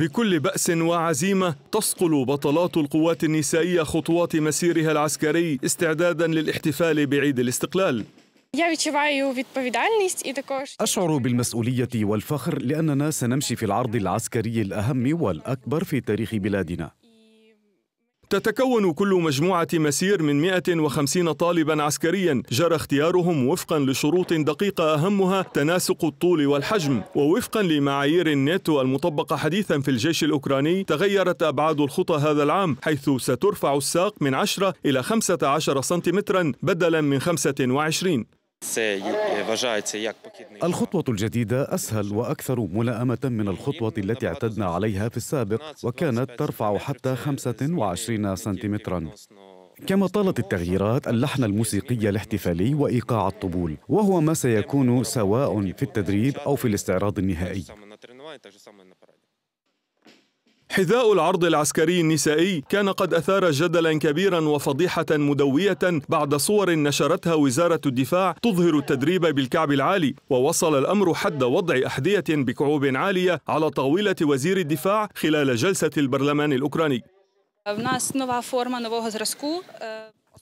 بكل بأس وعزيمة تصقل بطلات القوات النسائية خطوات مسيرها العسكري استعدادا للاحتفال بعيد الاستقلال أشعر بالمسؤولية والفخر لأننا سنمشي في العرض العسكري الأهم والأكبر في تاريخ بلادنا تتكون كل مجموعة مسير من 150 طالبا عسكريا جرى اختيارهم وفقا لشروط دقيقة أهمها تناسق الطول والحجم ووفقا لمعايير الناتو المطبقة حديثا في الجيش الأوكراني تغيرت أبعاد الخطى هذا العام حيث سترفع الساق من 10 إلى 15 سنتيمترا بدلا من 25 الخطوة الجديدة أسهل وأكثر ملائمة من الخطوة التي اعتدنا عليها في السابق وكانت ترفع حتى 25 سنتيمتراً كما طالت التغييرات اللحن الموسيقي الاحتفالي وإيقاع الطبول وهو ما سيكون سواء في التدريب أو في الاستعراض النهائي حذاء العرض العسكري النسائي كان قد أثار جدلا كبيرا وفضيحة مدوية بعد صور نشرتها وزارة الدفاع تظهر التدريب بالكعب العالي ووصل الأمر حد وضع أحذية بكعوب عالية على طاولة وزير الدفاع خلال جلسة البرلمان الأوكراني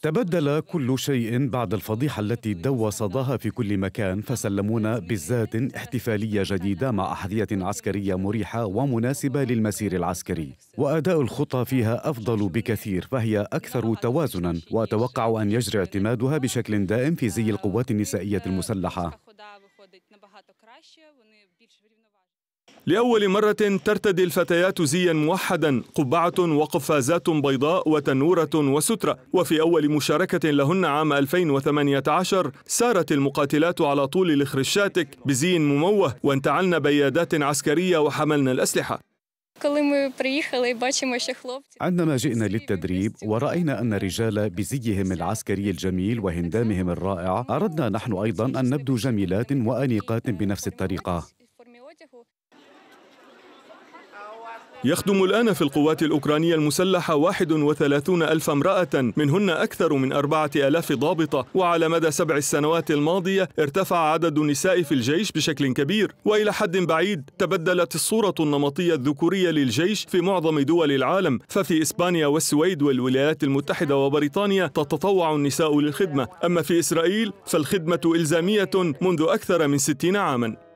تبدل كل شيء بعد الفضيحة التي دوى صداها في كل مكان فسلمونا بالذات احتفالية جديدة مع أحذية عسكرية مريحة ومناسبة للمسير العسكري وأداء الخطى فيها أفضل بكثير فهي أكثر توازنا وأتوقع أن يجري اعتمادها بشكل دائم في زي القوات النسائية المسلحة لأول مرة ترتدي الفتيات زيا موحدا قبعة وقفازات بيضاء وتنورة وسترة وفي أول مشاركة لهن عام 2018 سارت المقاتلات على طول الخرشاتك بزي مموه وانتعلن بيادات عسكرية وحملن الأسلحة عندما جئنا للتدريب ورأينا أن الرجال بزيهم العسكري الجميل وهندامهم الرائع أردنا نحن أيضا أن نبدو جميلات وأنيقات بنفس الطريقة يخدم الآن في القوات الأوكرانية المسلحة 31 ألف امرأة منهن أكثر من 4000 ضابطة وعلى مدى سبع السنوات الماضية ارتفع عدد النساء في الجيش بشكل كبير وإلى حد بعيد تبدلت الصورة النمطية الذكورية للجيش في معظم دول العالم ففي إسبانيا والسويد والولايات المتحدة وبريطانيا تتطوع النساء للخدمة أما في إسرائيل فالخدمة إلزامية منذ أكثر من 60 عاماً